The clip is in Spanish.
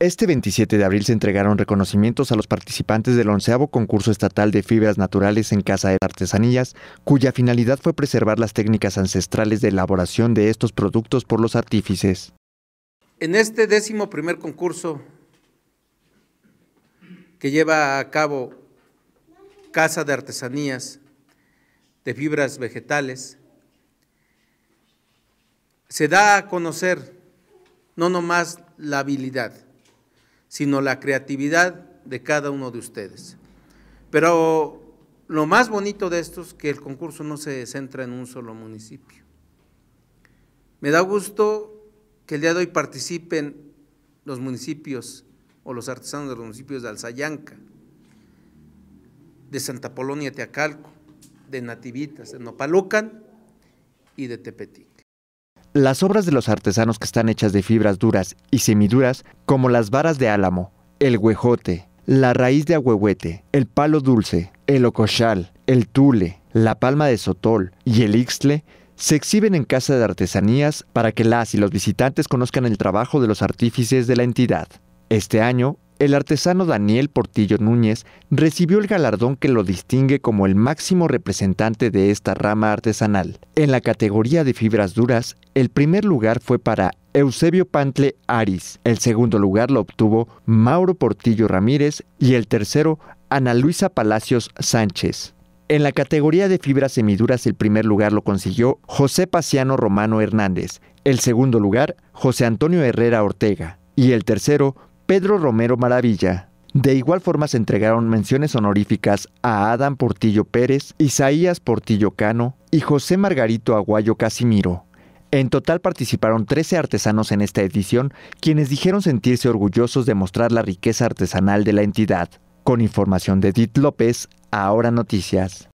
Este 27 de abril se entregaron reconocimientos a los participantes del onceavo concurso estatal de fibras naturales en Casa de Artesanías, cuya finalidad fue preservar las técnicas ancestrales de elaboración de estos productos por los artífices. En este décimo primer concurso que lleva a cabo Casa de Artesanías de Fibras Vegetales, se da a conocer no nomás la habilidad, sino la creatividad de cada uno de ustedes. Pero lo más bonito de esto es que el concurso no se centra en un solo municipio. Me da gusto que el día de hoy participen los municipios o los artesanos de los municipios de Alzayanca, de Santa Polonia, Teacalco, de Nativitas, de Nopalucan y de Tepetí. Las obras de los artesanos que están hechas de fibras duras y semiduras, como las varas de álamo, el huejote, la raíz de ahuehuete, el palo dulce, el ocochal, el tule, la palma de sotol y el ixtle, se exhiben en Casa de Artesanías para que las y los visitantes conozcan el trabajo de los artífices de la entidad. Este año, el artesano Daniel Portillo Núñez recibió el galardón que lo distingue como el máximo representante de esta rama artesanal. En la categoría de fibras duras, el primer lugar fue para Eusebio Pantle Aris, el segundo lugar lo obtuvo Mauro Portillo Ramírez y el tercero Ana Luisa Palacios Sánchez. En la categoría de fibras semiduras el primer lugar lo consiguió José Paciano Romano Hernández, el segundo lugar José Antonio Herrera Ortega y el tercero Pedro Romero Maravilla. De igual forma se entregaron menciones honoríficas a Adam Portillo Pérez, Isaías Portillo Cano y José Margarito Aguayo Casimiro. En total participaron 13 artesanos en esta edición, quienes dijeron sentirse orgullosos de mostrar la riqueza artesanal de la entidad. Con información de Edith López, Ahora Noticias.